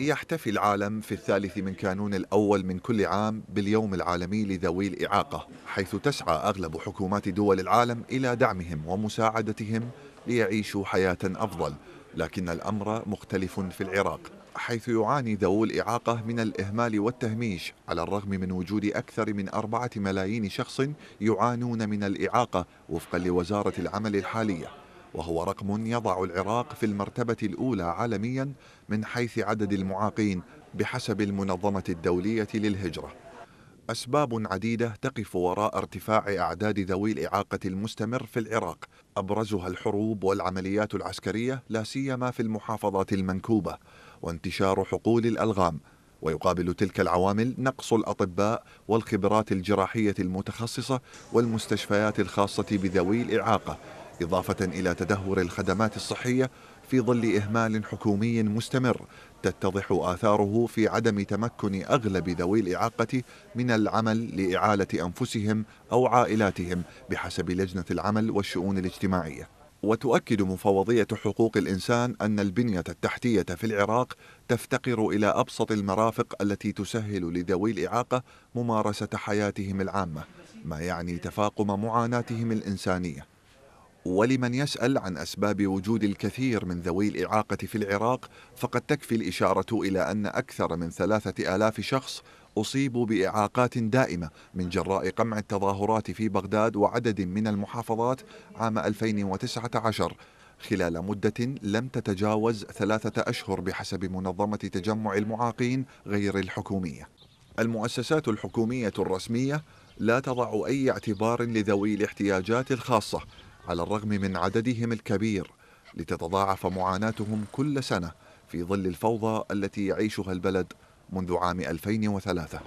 يحتفي العالم في الثالث من كانون الأول من كل عام باليوم العالمي لذوي الإعاقة حيث تسعى أغلب حكومات دول العالم إلى دعمهم ومساعدتهم ليعيشوا حياة أفضل لكن الأمر مختلف في العراق حيث يعاني ذوو الإعاقة من الإهمال والتهميش على الرغم من وجود أكثر من أربعة ملايين شخص يعانون من الإعاقة وفقا لوزارة العمل الحالية وهو رقم يضع العراق في المرتبة الأولى عالميا من حيث عدد المعاقين بحسب المنظمة الدولية للهجرة أسباب عديدة تقف وراء ارتفاع أعداد ذوي الإعاقة المستمر في العراق أبرزها الحروب والعمليات العسكرية لا سيما في المحافظات المنكوبة وانتشار حقول الألغام ويقابل تلك العوامل نقص الأطباء والخبرات الجراحية المتخصصة والمستشفيات الخاصة بذوي الإعاقة إضافة إلى تدهور الخدمات الصحية في ظل إهمال حكومي مستمر تتضح آثاره في عدم تمكن أغلب ذوي الإعاقة من العمل لإعالة أنفسهم أو عائلاتهم بحسب لجنة العمل والشؤون الاجتماعية وتؤكد مفوضية حقوق الإنسان أن البنية التحتية في العراق تفتقر إلى أبسط المرافق التي تسهل لذوي الإعاقة ممارسة حياتهم العامة ما يعني تفاقم معاناتهم الإنسانية ولمن يسأل عن أسباب وجود الكثير من ذوي الإعاقة في العراق فقد تكفي الإشارة إلى أن أكثر من ثلاثة آلاف شخص أصيبوا بإعاقات دائمة من جراء قمع التظاهرات في بغداد وعدد من المحافظات عام 2019 خلال مدة لم تتجاوز ثلاثة أشهر بحسب منظمة تجمع المعاقين غير الحكومية المؤسسات الحكومية الرسمية لا تضع أي اعتبار لذوي الاحتياجات الخاصة على الرغم من عددهم الكبير لتتضاعف معاناتهم كل سنة في ظل الفوضى التي يعيشها البلد منذ عام 2003